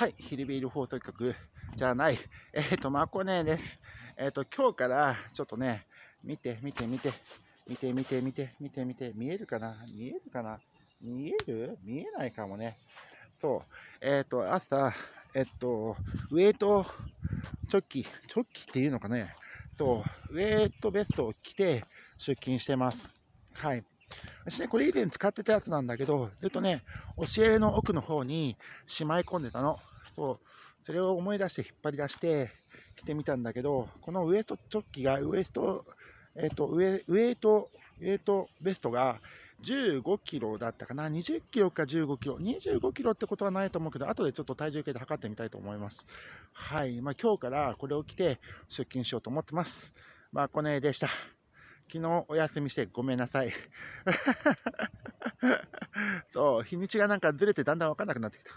はい、ヒルビール放送局じゃない、えっ、ー、と、まこねです。えっ、ー、と、今日からちょっとね、見て、見て、見て、見て、見て、見て、見て、見て、見えるかな見えるかな見える見えないかもね。そう、えっ、ー、と、朝、えっ、と、ウエイト、チョッキ、チョッキっていうのかね。そう、ウエイトベストを着て出勤してます。はい。私ね、これ以前使ってたやつなんだけど、ずっとね、教えの奥の方にしまい込んでたの。そう、それを思い出して引っ張り出して着てみたんだけど、このウエストチョッキが、ウエスト、えっ、ー、と、ウエウエイト、ウエイトベストが15キロだったかな、20キロか15キロ、25キロってことはないと思うけど、後でちょっと体重計で測ってみたいと思います。はい、まあ今日からこれを着て出勤しようと思ってます。まあ、この絵でした。昨日お休みしてごめんなさい。そう、日にちがなんかずれてだんだんわかんなくなってきた。